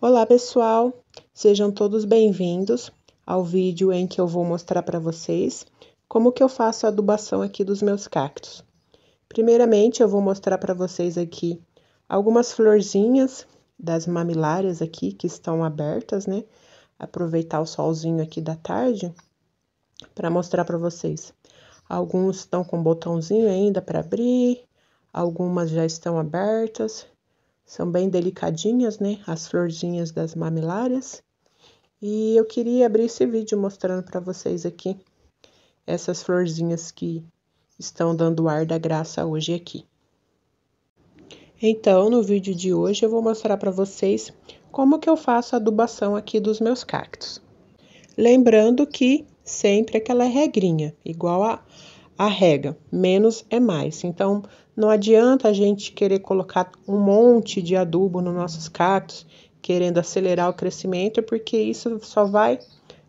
Olá pessoal, sejam todos bem-vindos ao vídeo em que eu vou mostrar para vocês como que eu faço a adubação aqui dos meus cactos. Primeiramente eu vou mostrar para vocês aqui algumas florzinhas das mamilárias aqui que estão abertas, né? Aproveitar o solzinho aqui da tarde para mostrar para vocês. Alguns estão com botãozinho ainda para abrir, algumas já estão abertas são bem delicadinhas, né? As florzinhas das mamilárias. E eu queria abrir esse vídeo mostrando para vocês aqui essas florzinhas que estão dando ar da graça hoje aqui. Então, no vídeo de hoje eu vou mostrar para vocês como que eu faço a adubação aqui dos meus cactos. Lembrando que sempre aquela regrinha, igual a, a rega, menos é mais. Então, não adianta a gente querer colocar um monte de adubo nos nossos cactos, querendo acelerar o crescimento, porque isso só vai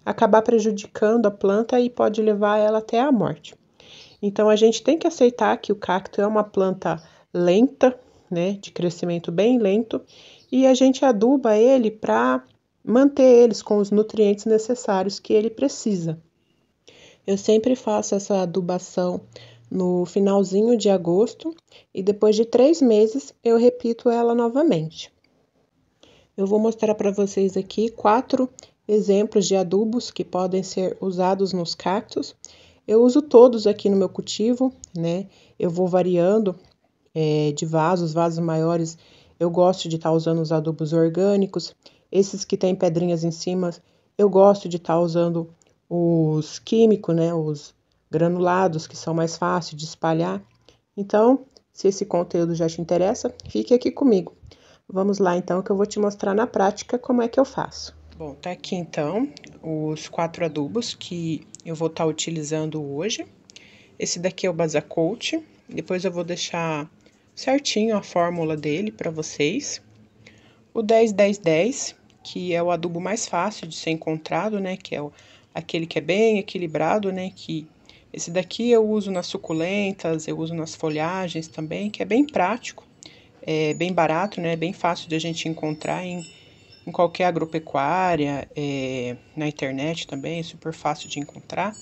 acabar prejudicando a planta e pode levar ela até a morte. Então a gente tem que aceitar que o cacto é uma planta lenta, né, de crescimento bem lento, e a gente aduba ele para manter eles com os nutrientes necessários que ele precisa. Eu sempre faço essa adubação no finalzinho de agosto e depois de três meses eu repito ela novamente. Eu vou mostrar para vocês aqui quatro exemplos de adubos que podem ser usados nos cactos. Eu uso todos aqui no meu cultivo, né? Eu vou variando é, de vasos, vasos maiores. Eu gosto de estar tá usando os adubos orgânicos. Esses que têm pedrinhas em cima, eu gosto de estar tá usando os químicos, né? Os granulados que são mais fáceis de espalhar. Então, se esse conteúdo já te interessa, fique aqui comigo. Vamos lá então que eu vou te mostrar na prática como é que eu faço. Bom, tá aqui então os quatro adubos que eu vou estar tá utilizando hoje. Esse daqui é o Basacote. Depois eu vou deixar certinho a fórmula dele para vocês. O 10-10-10, que é o adubo mais fácil de ser encontrado, né? Que é o, aquele que é bem equilibrado, né? Que esse daqui eu uso nas suculentas, eu uso nas folhagens também, que é bem prático, é bem barato, né? Bem fácil de a gente encontrar em, em qualquer agropecuária, é, na internet também, é super fácil de encontrar.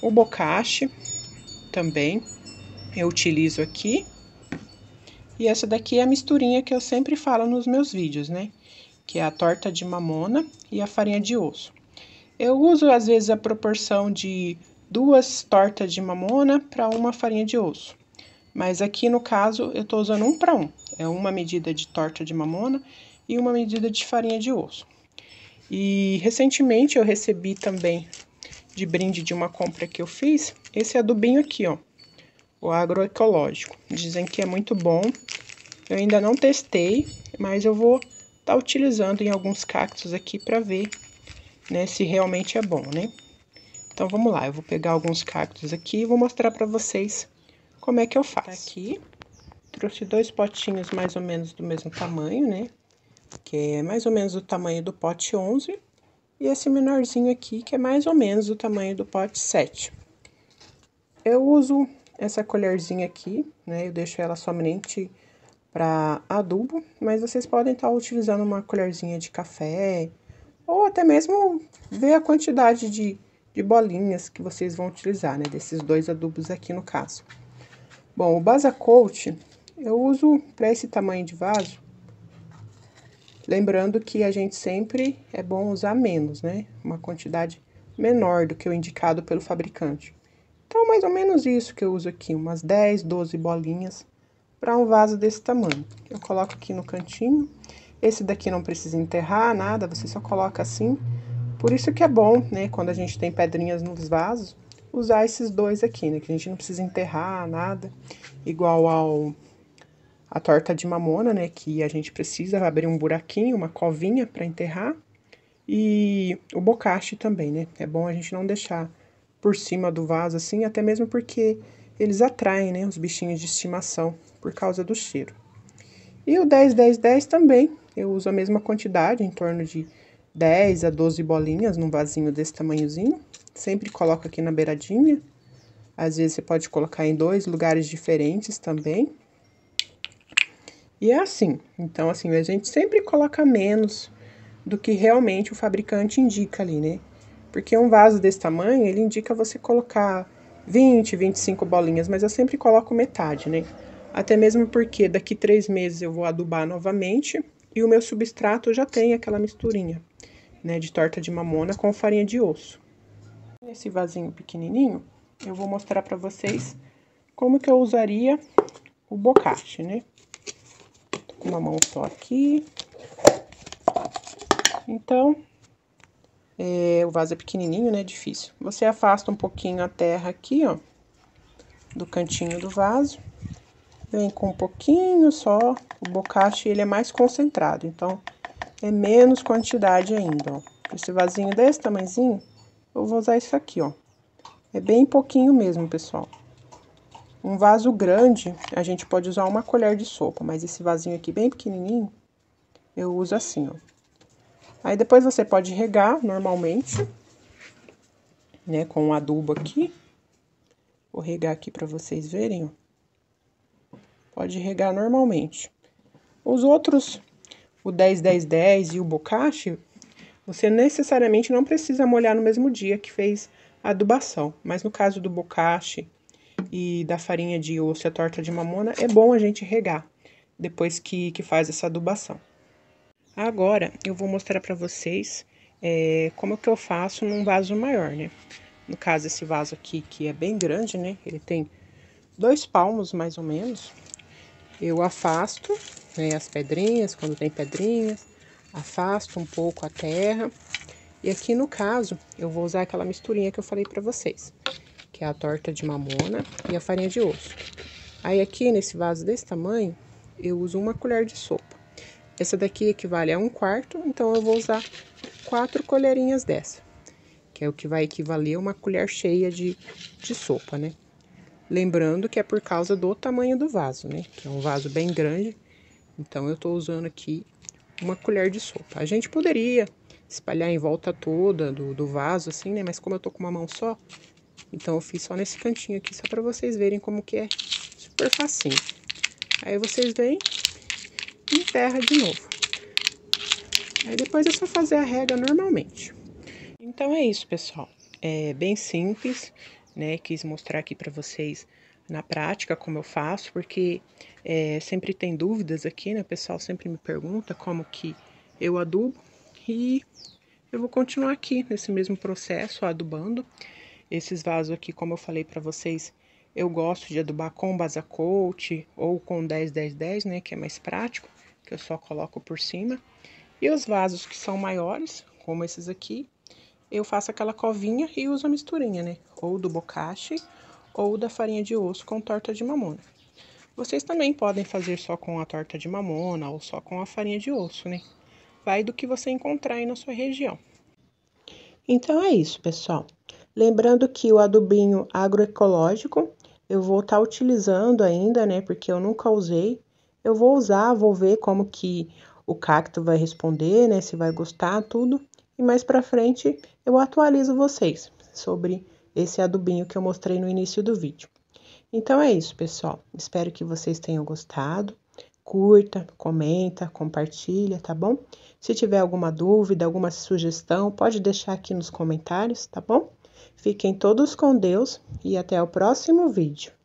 O bocache também eu utilizo aqui. E essa daqui é a misturinha que eu sempre falo nos meus vídeos, né? Que é a torta de mamona e a farinha de osso. Eu uso, às vezes, a proporção de duas tortas de mamona para uma farinha de osso. Mas aqui no caso eu estou usando um para um, é uma medida de torta de mamona e uma medida de farinha de osso. E recentemente eu recebi também de brinde de uma compra que eu fiz esse adubinho aqui, ó, o agroecológico. Dizem que é muito bom. Eu ainda não testei, mas eu vou estar tá utilizando em alguns cactos aqui para ver, né, se realmente é bom, né? Então vamos lá, eu vou pegar alguns cactos aqui e vou mostrar para vocês como é que eu tá faço. Tá aqui, trouxe dois potinhos mais ou menos do mesmo tamanho, né? Que é mais ou menos o tamanho do pote 11 e esse menorzinho aqui, que é mais ou menos o tamanho do pote 7. Eu uso essa colherzinha aqui, né? Eu deixo ela somente para adubo, mas vocês podem estar tá utilizando uma colherzinha de café ou até mesmo ver a quantidade de de bolinhas que vocês vão utilizar, né? Desses dois adubos aqui no caso. Bom, o Basa Coat, eu uso para esse tamanho de vaso. Lembrando que a gente sempre é bom usar menos, né? Uma quantidade menor do que o indicado pelo fabricante. Então, mais ou menos isso que eu uso aqui, umas 10, 12 bolinhas para um vaso desse tamanho. Eu coloco aqui no cantinho. Esse daqui não precisa enterrar nada, você só coloca assim por isso que é bom, né, quando a gente tem pedrinhas nos vasos, usar esses dois aqui, né, que a gente não precisa enterrar nada, igual ao a torta de mamona, né, que a gente precisa abrir um buraquinho, uma covinha para enterrar, e o bocache também, né? É bom a gente não deixar por cima do vaso assim, até mesmo porque eles atraem, né, os bichinhos de estimação por causa do cheiro. E o 10 10 10 também, eu uso a mesma quantidade, em torno de 10 a 12 bolinhas num vasinho desse tamanhozinho. Sempre coloca aqui na beiradinha. Às vezes você pode colocar em dois lugares diferentes também. E é assim. Então, assim, a gente sempre coloca menos do que realmente o fabricante indica ali, né? Porque um vaso desse tamanho, ele indica você colocar 20, 25 bolinhas, mas eu sempre coloco metade, né? Até mesmo porque daqui três meses eu vou adubar novamente e o meu substrato já tem aquela misturinha né, de torta de mamona com farinha de osso. Nesse vasinho pequenininho, eu vou mostrar para vocês como que eu usaria o bocache, né? Tô com uma mão só aqui. Então, é, o vaso é pequenininho, né? Difícil. Você afasta um pouquinho a terra aqui, ó, do cantinho do vaso. Vem com um pouquinho só, o bocache ele é mais concentrado, então é menos quantidade ainda, ó. Esse vasinho desse tamanhozinho, eu vou usar isso aqui, ó. É bem pouquinho mesmo, pessoal. Um vaso grande, a gente pode usar uma colher de sopa, mas esse vasinho aqui bem pequenininho, eu uso assim, ó. Aí depois você pode regar normalmente, né, com o adubo aqui. Vou regar aqui para vocês verem, ó. Pode regar normalmente. Os outros o 10-10-10 e o bocashi, você necessariamente não precisa molhar no mesmo dia que fez a adubação. Mas no caso do bocashi e da farinha de osso e a torta de mamona, é bom a gente regar depois que, que faz essa adubação. Agora, eu vou mostrar para vocês é, como que eu faço num vaso maior, né? No caso, esse vaso aqui, que é bem grande, né? Ele tem dois palmos, mais ou menos. Eu afasto né, as pedrinhas, quando tem pedrinhas, afasto um pouco a terra. E aqui no caso, eu vou usar aquela misturinha que eu falei para vocês, que é a torta de mamona e a farinha de osso. Aí aqui nesse vaso desse tamanho, eu uso uma colher de sopa. Essa daqui equivale a um quarto, então eu vou usar quatro colherinhas dessa, que é o que vai equivaler a uma colher cheia de, de sopa, né? Lembrando que é por causa do tamanho do vaso, né? Que é um vaso bem grande, então eu estou usando aqui uma colher de sopa. A gente poderia espalhar em volta toda do, do vaso, assim, né? Mas como eu tô com uma mão só, então eu fiz só nesse cantinho aqui, só para vocês verem como que é super facinho. Aí vocês vêm e enterra de novo. Aí depois é só fazer a rega normalmente. Então é isso, pessoal. É bem simples, né? Quis mostrar aqui para vocês na prática, como eu faço, porque é, sempre tem dúvidas aqui, né? O pessoal sempre me pergunta como que eu adubo e eu vou continuar aqui nesse mesmo processo, adubando. Esses vasos aqui, como eu falei para vocês, eu gosto de adubar com basa coat ou com 10-10-10, né? Que é mais prático, que eu só coloco por cima. E os vasos que são maiores, como esses aqui, eu faço aquela covinha e uso a misturinha, né? Ou do bocache ou da farinha de osso com torta de mamona. Vocês também podem fazer só com a torta de mamona ou só com a farinha de osso, né? Vai do que você encontrar aí na sua região. Então é isso, pessoal. Lembrando que o adubinho agroecológico eu vou estar tá utilizando ainda, né? Porque eu nunca usei. Eu vou usar, vou ver como que o cacto vai responder, né? Se vai gostar, tudo. E mais para frente eu atualizo vocês sobre esse é adubinho que eu mostrei no início do vídeo. Então é isso, pessoal. Espero que vocês tenham gostado. Curta, comenta, compartilha, tá bom? Se tiver alguma dúvida, alguma sugestão, pode deixar aqui nos comentários, tá bom? Fiquem todos com Deus e até o próximo vídeo.